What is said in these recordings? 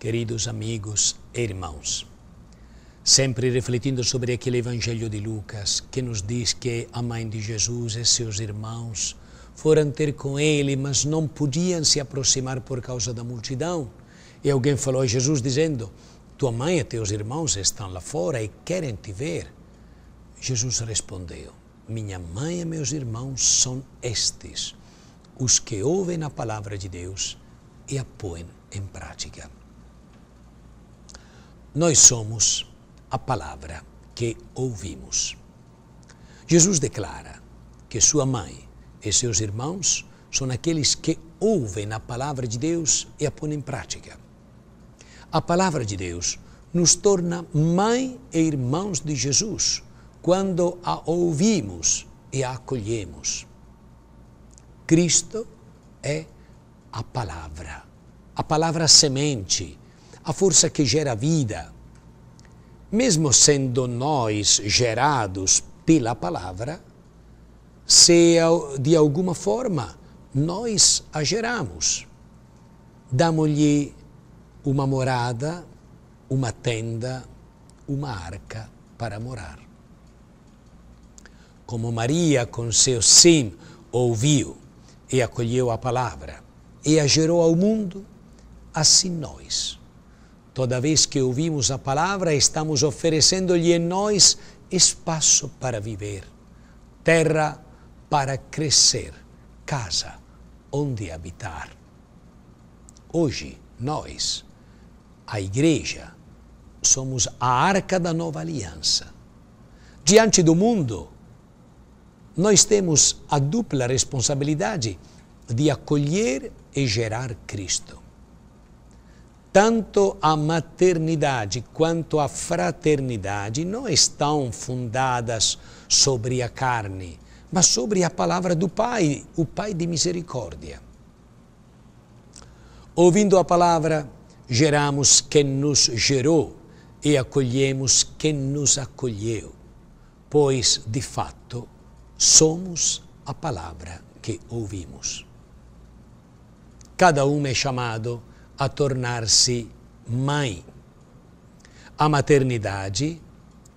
Queridos amigos e irmãos, sempre refletindo sobre aquele Evangelho de Lucas que nos diz que a mãe de Jesus e seus irmãos foram ter com ele, mas não podiam se aproximar por causa da multidão. E alguém falou a Jesus dizendo: Tua mãe e teus irmãos estão lá fora e querem te ver. Jesus respondeu: Minha mãe e meus irmãos são estes, os que ouvem a palavra de Deus e a põem em prática. Nós somos a palavra que ouvimos. Jesus declara que sua mãe e seus irmãos são aqueles que ouvem a palavra de Deus e a põem em prática. A palavra de Deus nos torna mãe e irmãos de Jesus quando a ouvimos e a acolhemos. Cristo é a palavra, a palavra semente a força que gera vida. Mesmo sendo nós gerados pela palavra, se de alguma forma nós a geramos, damos-lhe uma morada, uma tenda, uma arca para morar. Como Maria, com seu sim, ouviu e acolheu a palavra e a gerou ao mundo, assim nós Toda vez que ouvimos a palavra, estamos oferecendo-lhe em nós espaço para viver, terra para crescer, casa onde habitar. Hoje, nós, a Igreja, somos a arca da nova aliança. Diante do mundo, nós temos a dupla responsabilidade de acolher e gerar Cristo tanto a maternidade quanto a fraternidade não estão fundadas sobre a carne, mas sobre a palavra do Pai, o Pai de misericórdia. Ouvindo a palavra, geramos quem nos gerou e acolhemos quem nos acolheu, pois, de fato, somos a palavra que ouvimos. Cada um é chamado a tornar-se mãe. A maternidade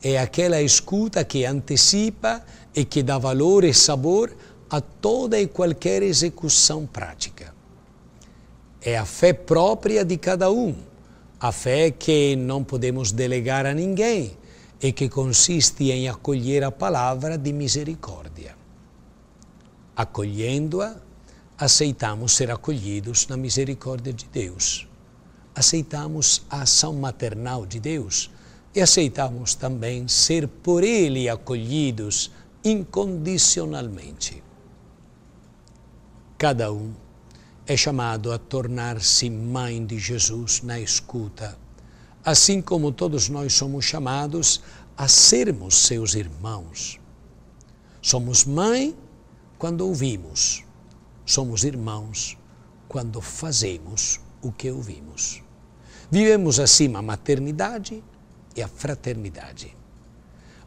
é aquela escuta que antecipa e que dá valor e sabor a toda e qualquer execução prática. É a fé própria de cada um, a fé que não podemos delegar a ninguém e que consiste em acolher a palavra de misericórdia. Acolhendo-a, aceitamos ser acolhidos na misericórdia de Deus. Aceitamos a ação maternal de Deus e aceitamos também ser por Ele acolhidos incondicionalmente. Cada um é chamado a tornar-se mãe de Jesus na escuta, assim como todos nós somos chamados a sermos seus irmãos. Somos mãe quando ouvimos somos irmãos quando fazemos o que ouvimos. Vivemos acima a maternidade e a fraternidade.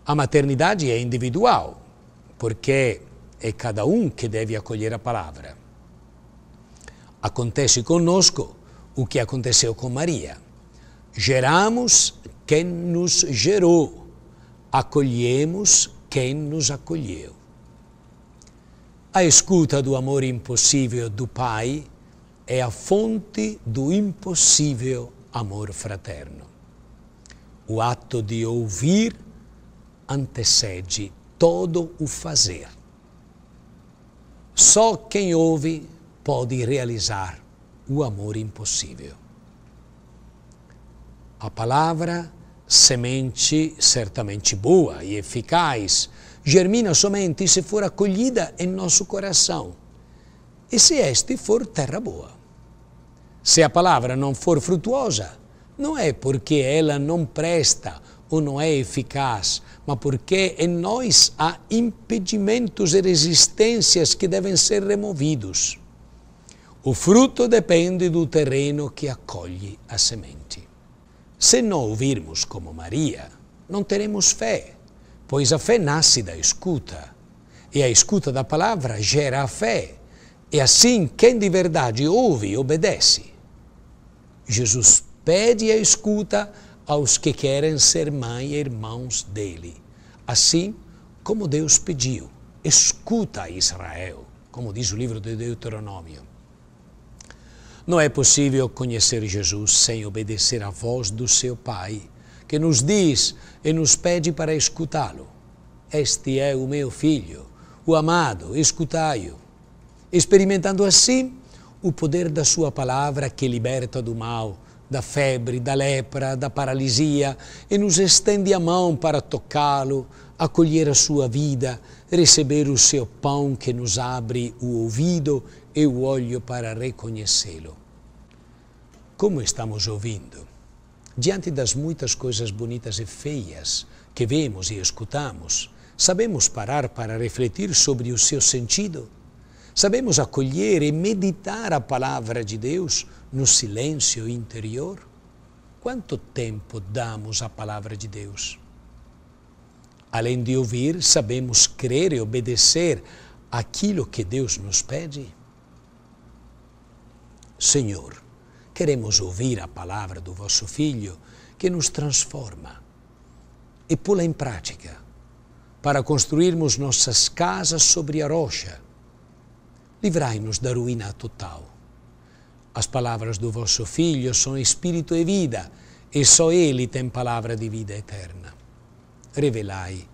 A maternidade é individual, porque é cada um que deve acolher a palavra. Acontece conosco o que aconteceu com Maria. Geramos quem nos gerou, acolhemos quem nos acolheu. A escuta do amor impossível do Pai é a fonte do impossível amor fraterno. O ato de ouvir antecede todo o fazer. Só quem ouve pode realizar o amor impossível. A palavra semente certamente boa e eficaz, germina somente se for acolhida em nosso coração e se este for terra boa. Se a palavra não for frutuosa, não é porque ela não presta ou não é eficaz, mas porque em nós há impedimentos e resistências que devem ser removidos. O fruto depende do terreno que acolhe a semente. Se não ouvirmos como Maria, não teremos fé, pois a fé nasce da escuta, e a escuta da palavra gera a fé, e assim quem de verdade ouve obedece. Jesus pede a escuta aos que querem ser mãe e irmãos dele, assim como Deus pediu. Escuta Israel, como diz o livro de Deuteronômio. Não é possível conhecer Jesus sem obedecer à voz do seu Pai, que nos diz e nos pede para escutá-lo. Este é o meu filho, o amado, escutai-o. Experimentando assim o poder da sua palavra que liberta do mal, da febre, da lepra, da paralisia e nos estende a mão para tocá-lo, acolher a sua vida, receber o seu pão que nos abre o ouvido eu olho para reconhecê-lo. Como estamos ouvindo? Diante das muitas coisas bonitas e feias que vemos e escutamos, sabemos parar para refletir sobre o seu sentido? Sabemos acolher e meditar a palavra de Deus no silêncio interior? Quanto tempo damos à palavra de Deus? Além de ouvir, sabemos crer e obedecer aquilo que Deus nos pede? Senhor, queremos ouvir a palavra do vosso Filho que nos transforma e pula em prática para construirmos nossas casas sobre a rocha. Livrai-nos da ruína total. As palavras do vosso Filho são espírito e vida, e só Ele tem palavra de vida eterna. Revelai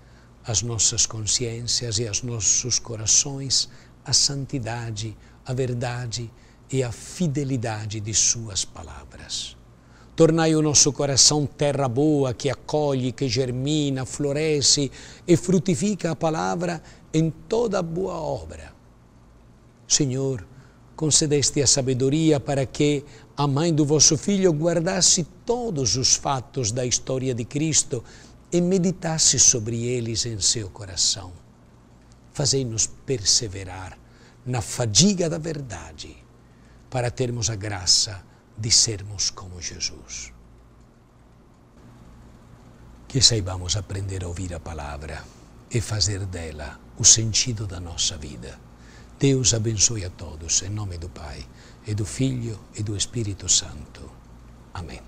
às nossas consciências e aos nossos corações a santidade, a verdade, a e a fidelidade de Suas palavras. Tornai o nosso coração terra boa que acolhe, que germina, floresce e frutifica a palavra em toda boa obra. Senhor, concedeste a sabedoria para que a mãe do vosso filho guardasse todos os fatos da história de Cristo e meditasse sobre eles em seu coração. Fazei-nos perseverar na fadiga da verdade para termos a graça de sermos como Jesus. Que saibamos aprender a ouvir a palavra e fazer dela o sentido da nossa vida. Deus abençoe a todos, em nome do Pai, e do Filho e do Espírito Santo. Amém.